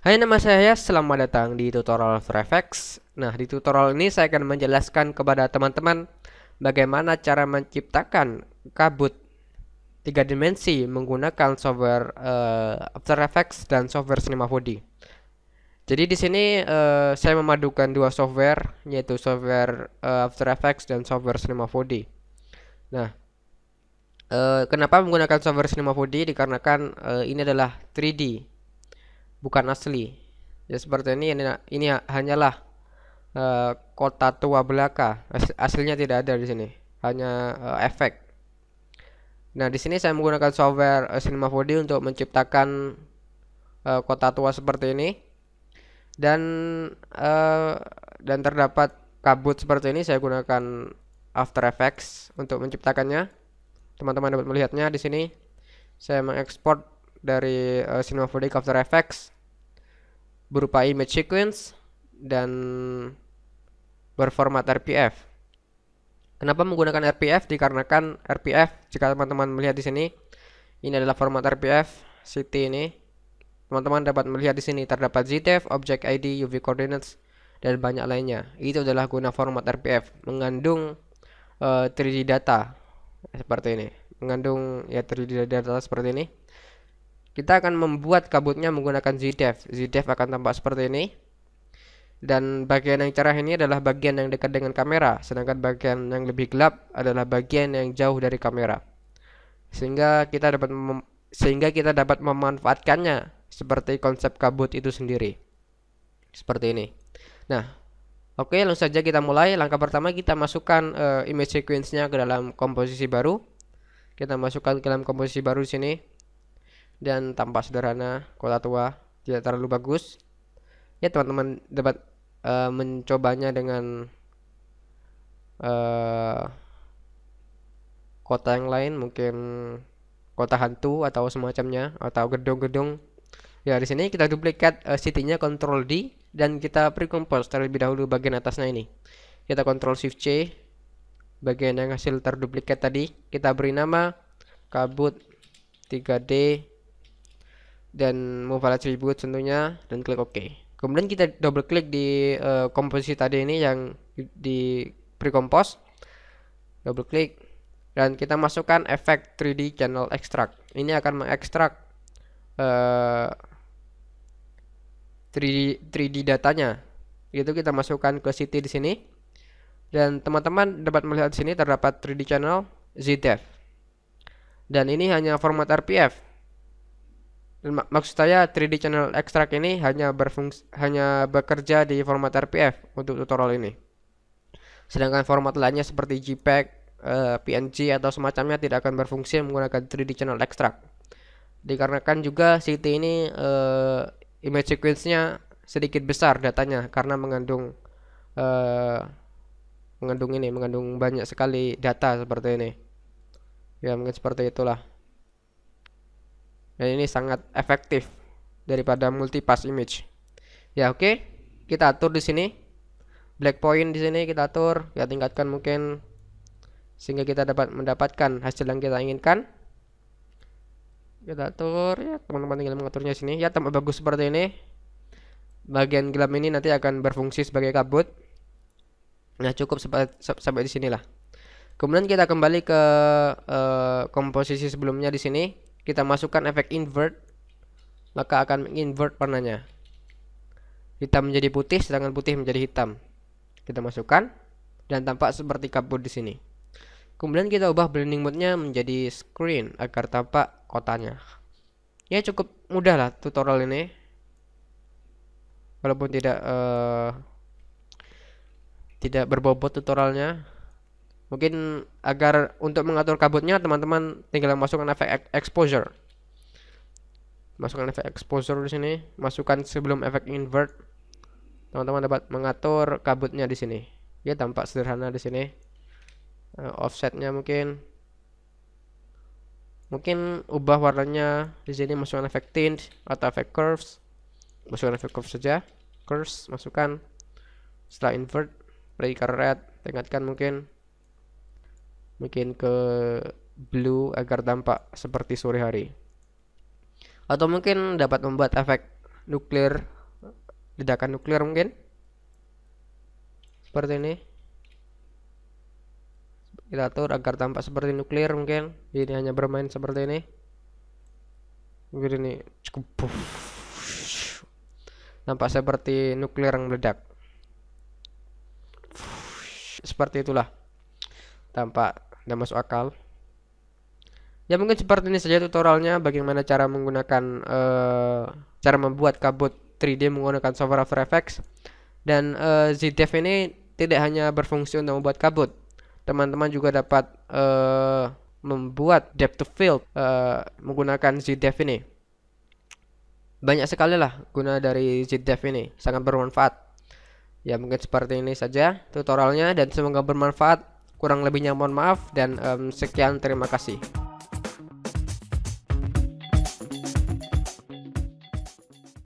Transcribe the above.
Hai nama saya, selamat datang di tutorial After Effects. Nah, di tutorial ini saya akan menjelaskan kepada teman-teman bagaimana cara menciptakan kabut tiga dimensi menggunakan software uh, After Effects dan software Cinema 4D. Jadi di sini uh, saya memadukan dua software yaitu software uh, After Effects dan software Cinema 4D. Nah, kenapa menggunakan software Cinema 4D dikarenakan uh, ini adalah 3D bukan asli. Ya seperti ini ini, ini hanyalah uh, kota tua belaka. As aslinya tidak ada di sini, hanya uh, efek. Nah, di sini saya menggunakan software uh, Cinema 4D untuk menciptakan uh, kota tua seperti ini. Dan uh, dan terdapat kabut seperti ini saya gunakan After Effects untuk menciptakannya. Teman-teman dapat melihatnya di sini. Saya mengekspor dari uh, eh, Cinema 4D After Effects berupa image sequence dan berformat RPF. Kenapa menggunakan RPF? Dikarenakan RPF jika teman-teman melihat di sini ini adalah format RPF CT ini. Teman-teman dapat melihat di sini terdapat ZTF, Object ID, UV Coordinates dan banyak lainnya. Itu adalah guna format RPF mengandung uh, eh, 3D data seperti ini. Mengandung ya 3D data seperti ini kita akan membuat kabutnya menggunakan ZDF. ZDF akan tampak seperti ini. Dan bagian yang cerah ini adalah bagian yang dekat dengan kamera, sedangkan bagian yang lebih gelap adalah bagian yang jauh dari kamera. Sehingga kita dapat sehingga kita dapat memanfaatkannya seperti konsep kabut itu sendiri. Seperti ini. Nah, oke okay, langsung saja kita mulai. Langkah pertama kita masukkan uh, image sequence-nya ke dalam komposisi baru. Kita masukkan ke dalam komposisi baru di sini dan tampak sederhana kota tua tidak terlalu bagus ya teman-teman dapat uh, mencobanya dengan uh, kota yang lain mungkin kota hantu atau semacamnya atau gedung-gedung ya di sini kita duplikat uh, city-nya Ctrl D dan kita pre-compose terlebih dahulu bagian atasnya ini kita Ctrl Shift C bagian yang hasil terduplikat tadi kita beri nama kabut 3D dan mobile attribute tentunya dan klik OK. Kemudian kita double klik di uh, komposisi tadi ini yang di pre-compose Double klik dan kita masukkan efek 3D channel extract. Ini akan mengekstrak uh, 3D 3D datanya. Itu kita masukkan ke city di sini. Dan teman-teman dapat melihat di sini terdapat 3D channel ZDEV. Dan ini hanya format RPF maksud saya 3D channel extract ini hanya berfungsi hanya bekerja di format RPF untuk tutorial ini. Sedangkan format lainnya seperti JPEG, uh, eh, PNG atau semacamnya tidak akan berfungsi menggunakan 3D channel extract. Dikarenakan juga CT ini uh, image sequence-nya sedikit besar datanya karena mengandung uh, mengandung ini mengandung banyak sekali data seperti ini. Ya mungkin seperti itulah. Dan ini sangat efektif daripada multi pass image. Ya, oke. Okay. Kita atur di sini. Black point di sini kita atur, kita tingkatkan mungkin sehingga kita dapat mendapatkan hasil yang kita inginkan. Kita atur ya, teman-teman tinggal mengaturnya sini. Ya, tambah bagus seperti ini. Bagian gelap ini nanti akan berfungsi sebagai kabut. Nah, cukup sampai, sampai di sinilah. Kemudian kita kembali ke uh, komposisi sebelumnya di sini kita masukkan efek invert maka akan invert warnanya hitam menjadi putih sedangkan putih menjadi hitam kita masukkan dan tampak seperti kabut di sini kemudian kita ubah blending mode-nya menjadi screen agar tampak kotanya ya cukup mudah lah tutorial ini walaupun tidak uh, tidak berbobot tutorialnya Mungkin agar untuk mengatur kabutnya teman-teman tinggal masukkan efek exposure. Masukkan efek exposure di sini, masukkan sebelum efek invert. Teman-teman dapat mengatur kabutnya di sini. Dia ya, tampak sederhana di sini. Uh, offsetnya mungkin mungkin ubah warnanya di sini masukkan efek tint atau efek curves. Masukkan efek curves saja. Curves masukkan setelah invert, breaker red, tingkatkan mungkin mungkin ke blue agar tampak seperti sore hari atau mungkin dapat membuat efek nuklir ledakan nuklir mungkin seperti ini kita atur agar tampak seperti nuklir mungkin ini hanya bermain seperti ini mungkin ini cukup nampak seperti nuklir yang meledak seperti itulah tampak tidak masuk akal ya mungkin seperti ini saja tutorialnya bagaimana cara menggunakan uh, cara membuat kabut 3D menggunakan software After Effects dan uh, eh, ZDF ini tidak hanya berfungsi untuk membuat kabut teman-teman juga dapat uh, membuat depth to field uh, menggunakan ZDF ini banyak sekali lah guna dari ZDF ini sangat bermanfaat ya mungkin seperti ini saja tutorialnya dan semoga bermanfaat Kurang lebihnya mohon maaf dan um, sekian terima kasih.